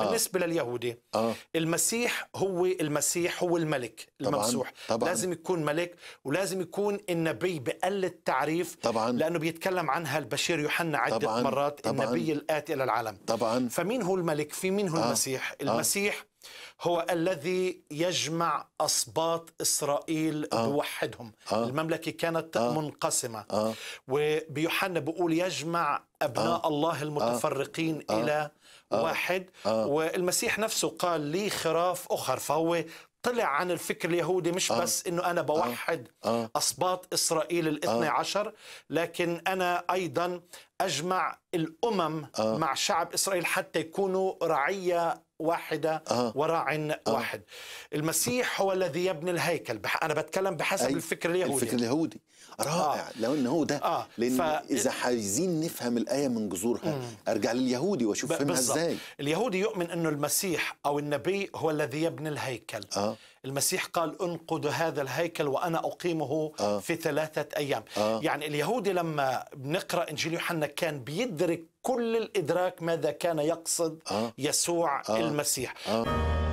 آه. بالنسبة لليهودي آه. المسيح هو المسيح هو الملك الممسوح طبعاً. طبعاً. لازم يكون ملك ولازم يكون النبي بقل التعريف طبعاً. لأنه بيتكلم عنها البشير يوحنا عدة طبعاً. مرات طبعاً. النبي الآتي إلى العالم طبعاً. فمين هو الملك في مين هو آه. المسيح آه. المسيح هو الذي يجمع أصباط إسرائيل آه. آه. المملكة كانت آه. منقسمة آه. وبيوحنا بيقول يجمع أبناء آه. الله المتفرقين آه. إلى آه. آه. واحد آه. والمسيح نفسه قال لي خراف أخر فهو طلع عن الفكر اليهودي مش آه. بس انه انا آه. بوحد آه. آه. اصباط اسرائيل الاثني آه. عشر لكن انا ايضا اجمع الامم آه. مع شعب اسرائيل حتى يكونوا رعيه واحدة آه. وراع آه. واحد المسيح هو الذي يبني الهيكل بح... أنا بتكلم بحسب أي. الفكر اليهودي الفكر اليهودي رائع آه. لو أنه هو ده آه. لأن ف... إذا عايزين نفهم الآية من جذورها مم. أرجع لليهودي وأشوف ب... فهمها بالزبط. إزاي اليهودي يؤمن أنه المسيح أو النبي هو الذي يبني الهيكل آه. المسيح قال انقذ هذا الهيكل وأنا أقيمه آه. في ثلاثة أيام آه. يعني اليهودي لما بنقرأ إنجيل يوحنا كان بيدرك كل الادراك ماذا كان يقصد آه. يسوع آه. المسيح آه.